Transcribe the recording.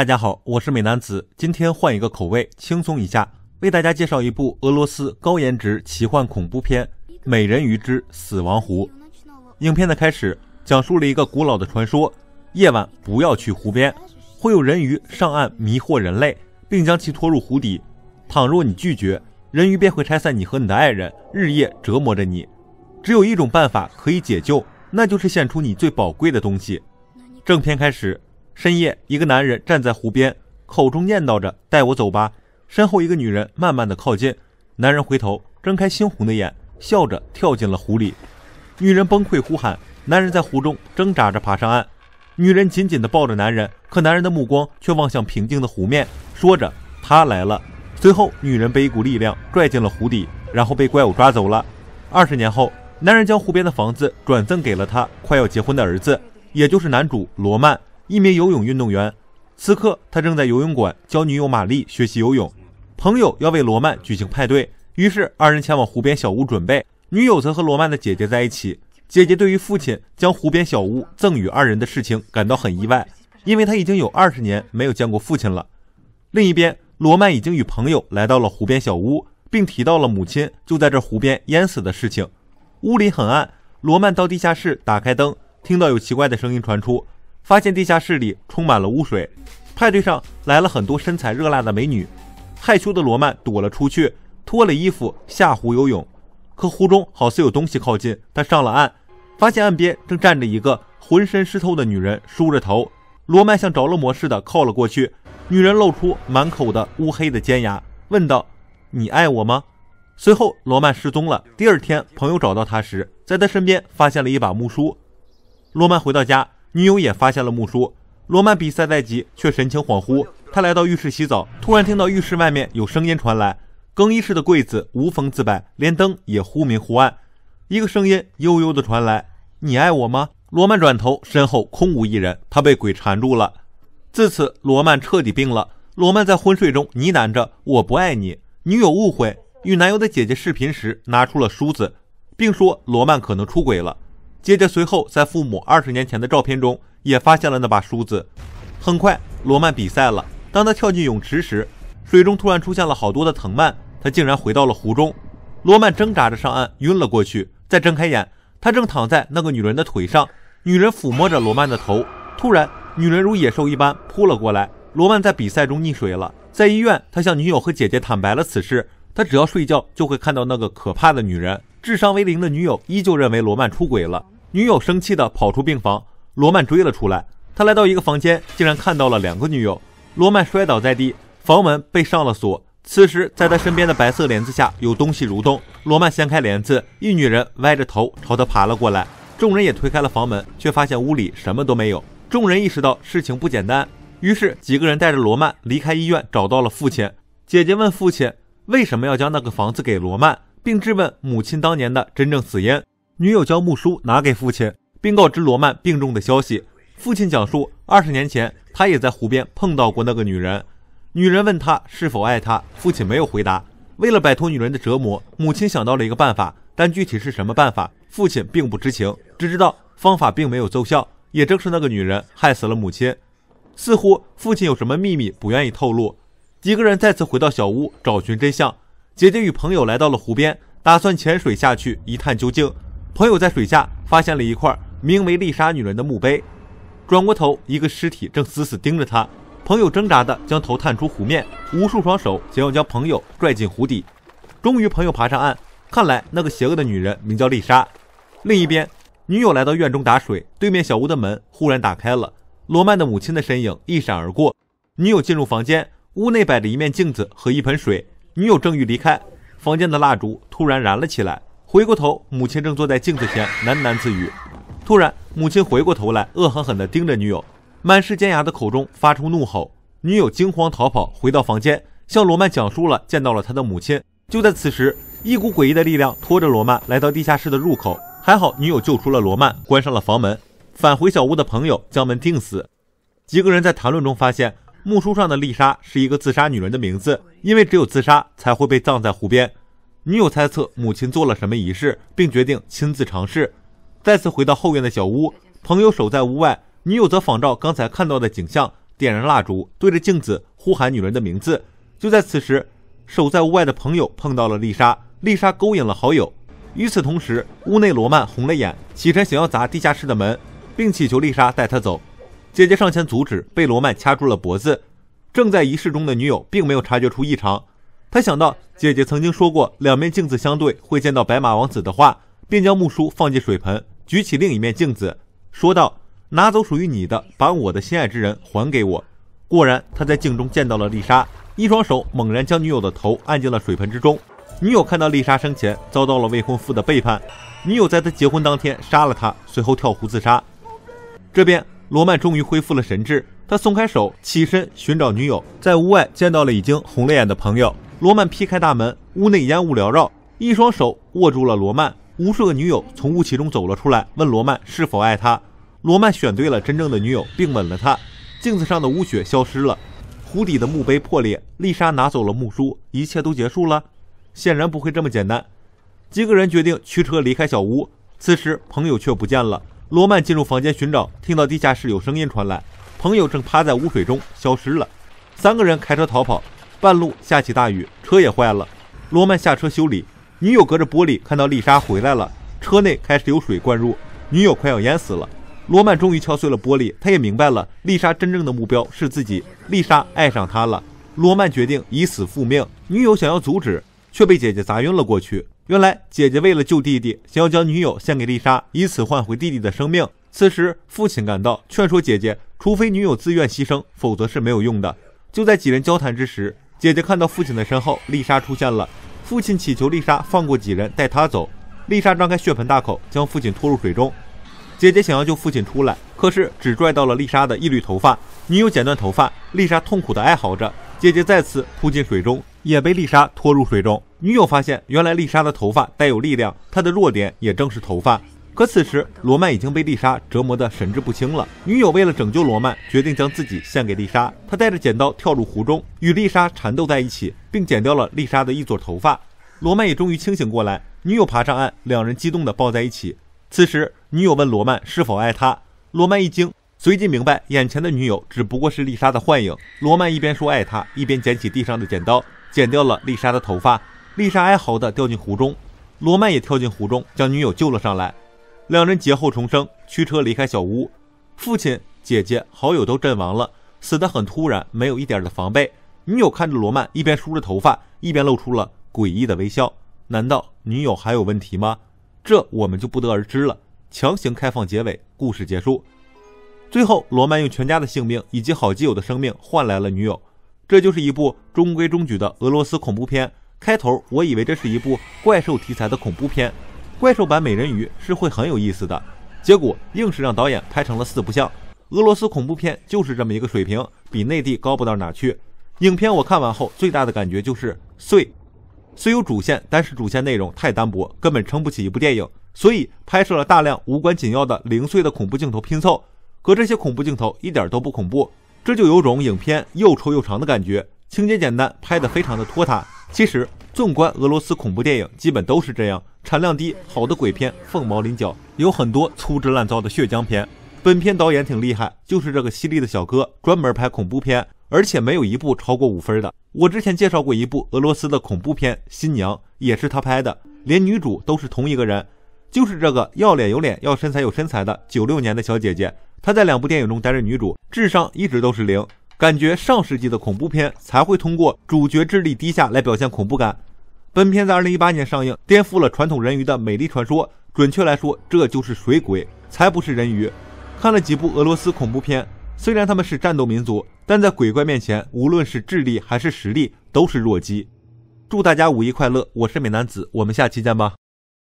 大家好，我是美男子，今天换一个口味，轻松一下，为大家介绍一部俄罗斯高颜值奇幻恐怖片《美人鱼之死亡湖》。影片的开始讲述了一个古老的传说：夜晚不要去湖边，会有人鱼上岸迷惑人类，并将其拖入湖底。倘若你拒绝，人鱼便会拆散你和你的爱人，日夜折磨着你。只有一种办法可以解救，那就是献出你最宝贵的东西。正片开始。深夜，一个男人站在湖边，口中念叨着：“带我走吧。”身后一个女人慢慢的靠近，男人回头，睁开猩红的眼，笑着跳进了湖里。女人崩溃呼喊，男人在湖中挣扎着爬上岸，女人紧紧的抱着男人，可男人的目光却望向平静的湖面，说着：“他来了。”随后，女人被一股力量拽进了湖底，然后被怪物抓走了。二十年后，男人将湖边的房子转赠给了他快要结婚的儿子，也就是男主罗曼。一名游泳运动员，此刻他正在游泳馆教女友玛丽学习游泳。朋友要为罗曼举行派对，于是二人前往湖边小屋准备。女友则和罗曼的姐姐在一起。姐姐对于父亲将湖边小屋赠予二人的事情感到很意外，因为他已经有二十年没有见过父亲了。另一边，罗曼已经与朋友来到了湖边小屋，并提到了母亲就在这湖边淹死的事情。屋里很暗，罗曼到地下室打开灯，听到有奇怪的声音传出。发现地下室里充满了污水。派对上来了很多身材热辣的美女，害羞的罗曼躲了出去，脱了衣服下湖游泳。可湖中好似有东西靠近，他上了岸，发现岸边正站着一个浑身湿透的女人，梳着头。罗曼像着了魔似的靠了过去，女人露出满口的乌黑的尖牙，问道：“你爱我吗？”随后罗曼失踪了。第二天，朋友找到他时，在他身边发现了一把木梳。罗曼回到家。女友也发现了木梳。罗曼比赛在即，却神情恍惚。他来到浴室洗澡，突然听到浴室外面有声音传来。更衣室的柜子无风自摆，连灯也忽明忽暗。一个声音悠悠地传来：“你爱我吗？”罗曼转头，身后空无一人。他被鬼缠住了。自此，罗曼彻底病了。罗曼在昏睡中呢喃着：“我不爱你。”女友误会，与男友的姐姐视频时拿出了梳子，并说罗曼可能出轨了。接着，随后在父母二十年前的照片中也发现了那把梳子。很快，罗曼比赛了。当他跳进泳池时，水中突然出现了好多的藤蔓，他竟然回到了湖中。罗曼挣扎着上岸，晕了过去。再睁开眼，他正躺在那个女人的腿上，女人抚摸着罗曼的头。突然，女人如野兽一般扑了过来。罗曼在比赛中溺水了。在医院，他向女友和姐姐坦白了此事。他只要睡觉就会看到那个可怕的女人。智商为零的女友依旧认为罗曼出轨了，女友生气的跑出病房，罗曼追了出来，他来到一个房间，竟然看到了两个女友，罗曼摔倒在地，房门被上了锁，此时在他身边的白色帘子下有东西蠕动，罗曼掀开帘子，一女人歪着头朝他爬了过来，众人也推开了房门，却发现屋里什么都没有，众人意识到事情不简单，于是几个人带着罗曼离开医院，找到了父亲，姐姐问父亲为什么要将那个房子给罗曼。并质问母亲当年的真正死因。女友将木梳拿给父亲，并告知罗曼病重的消息。父亲讲述二十年前他也在湖边碰到过那个女人。女人问他是否爱他，父亲没有回答。为了摆脱女人的折磨，母亲想到了一个办法，但具体是什么办法，父亲并不知情，只知道方法并没有奏效。也正是那个女人害死了母亲。似乎父亲有什么秘密不愿意透露。几个人再次回到小屋，找寻真相。姐姐与朋友来到了湖边，打算潜水下去一探究竟。朋友在水下发现了一块名为丽莎女人的墓碑，转过头，一个尸体正死死盯着她。朋友挣扎的将头探出湖面，无数双手想要将朋友拽进湖底。终于，朋友爬上岸，看来那个邪恶的女人名叫丽莎。另一边，女友来到院中打水，对面小屋的门忽然打开了，罗曼的母亲的身影一闪而过。女友进入房间，屋内摆着一面镜子和一盆水。女友正欲离开房间的蜡烛突然燃了起来，回过头，母亲正坐在镜子前喃喃自语。突然，母亲回过头来，恶狠狠地盯着女友，满是尖牙的口中发出怒吼。女友惊慌逃跑，回到房间，向罗曼讲述了见到了他的母亲。就在此时，一股诡异的力量拖着罗曼来到地下室的入口。还好女友救出了罗曼，关上了房门。返回小屋的朋友将门钉死。几个人在谈论中发现。木书上的丽莎是一个自杀女人的名字，因为只有自杀才会被葬在湖边。女友猜测母亲做了什么仪式，并决定亲自尝试。再次回到后院的小屋，朋友守在屋外，女友则仿照刚才看到的景象，点燃蜡烛，对着镜子呼喊女人的名字。就在此时，守在屋外的朋友碰到了丽莎，丽莎勾引了好友。与此同时，屋内罗曼红了眼，起身想要砸地下室的门，并祈求丽莎带他走。姐姐上前阻止，被罗曼掐住了脖子。正在仪式中的女友并没有察觉出异常。她想到姐姐曾经说过，两面镜子相对会见到白马王子的话，并将木梳放进水盆，举起另一面镜子，说道：“拿走属于你的，把我的心爱之人还给我。”果然，她在镜中见到了丽莎。一双手猛然将女友的头按进了水盆之中。女友看到丽莎生前遭到了未婚夫的背叛，女友在她结婚当天杀了他，随后跳湖自杀。这边。罗曼终于恢复了神智，他松开手，起身寻找女友，在屋外见到了已经红了眼的朋友。罗曼劈开大门，屋内烟雾缭绕，一双手握住了罗曼。无数个女友从雾气中走了出来，问罗曼是否爱她。罗曼选对了真正的女友，并吻了她。镜子上的污血消失了，湖底的墓碑破裂，丽莎拿走了木梳，一切都结束了。显然不会这么简单。几个人决定驱车离开小屋，此时朋友却不见了。罗曼进入房间寻找，听到地下室有声音传来，朋友正趴在污水中消失了。三个人开车逃跑，半路下起大雨，车也坏了。罗曼下车修理，女友隔着玻璃看到丽莎回来了，车内开始有水灌入，女友快要淹死了。罗曼终于敲碎了玻璃，他也明白了丽莎真正的目标是自己，丽莎爱上他了。罗曼决定以死复命，女友想要阻止，却被姐姐砸晕了过去。原来姐姐为了救弟弟，想要将女友献给丽莎，以此换回弟弟的生命。此时父亲赶到，劝说姐姐，除非女友自愿牺牲，否则是没有用的。就在几人交谈之时，姐姐看到父亲的身后，丽莎出现了。父亲祈求丽莎放过几人，带他走。丽莎张开血盆大口，将父亲拖入水中。姐姐想要救父亲出来，可是只拽到了丽莎的一缕头发。女友剪断头发，丽莎痛苦地哀嚎着。姐姐再次扑进水中，也被丽莎拖入水中。女友发现，原来丽莎的头发带有力量，她的弱点也正是头发。可此时罗曼已经被丽莎折磨得神志不清了。女友为了拯救罗曼，决定将自己献给丽莎。她带着剪刀跳入湖中，与丽莎缠斗在一起，并剪掉了丽莎的一撮头发。罗曼也终于清醒过来。女友爬上岸，两人激动地抱在一起。此时，女友问罗曼是否爱她，罗曼一惊。随即明白，眼前的女友只不过是丽莎的幻影。罗曼一边说爱她，一边捡起地上的剪刀，剪掉了丽莎的头发。丽莎哀嚎地掉进湖中，罗曼也跳进湖中，将女友救了上来。两人劫后重生，驱车离开小屋。父亲、姐姐、好友都阵亡了，死得很突然，没有一点的防备。女友看着罗曼，一边梳着头发，一边露出了诡异的微笑。难道女友还有问题吗？这我们就不得而知了。强行开放结尾，故事结束。最后，罗曼用全家的性命以及好基友的生命换来了女友。这就是一部中规中矩的俄罗斯恐怖片。开头我以为这是一部怪兽题材的恐怖片，《怪兽版美人鱼》是会很有意思的。结果硬是让导演拍成了四不像。俄罗斯恐怖片就是这么一个水平，比内地高不到哪去。影片我看完后最大的感觉就是碎，虽有主线，但是主线内容太单薄，根本撑不起一部电影，所以拍摄了大量无关紧要的零碎的恐怖镜头拼凑。和这些恐怖镜头一点都不恐怖，这就有种影片又臭又长的感觉。情节简单，拍得非常的拖沓。其实，纵观俄罗斯恐怖电影，基本都是这样，产量低，好的鬼片凤毛麟角，有很多粗制滥造的血浆片。本片导演挺厉害，就是这个犀利的小哥，专门拍恐怖片，而且没有一部超过五分的。我之前介绍过一部俄罗斯的恐怖片《新娘》，也是他拍的，连女主都是同一个人，就是这个要脸有脸，要身材有身材的九六年的小姐姐。她在两部电影中担任女主，智商一直都是零，感觉上世纪的恐怖片才会通过主角智力低下来表现恐怖感。本片在二零一八年上映，颠覆了传统人鱼的美丽传说，准确来说，这就是水鬼，才不是人鱼。看了几部俄罗斯恐怖片，虽然他们是战斗民族，但在鬼怪面前，无论是智力还是实力都是弱鸡。祝大家五一快乐！我是美男子，我们下期见吧。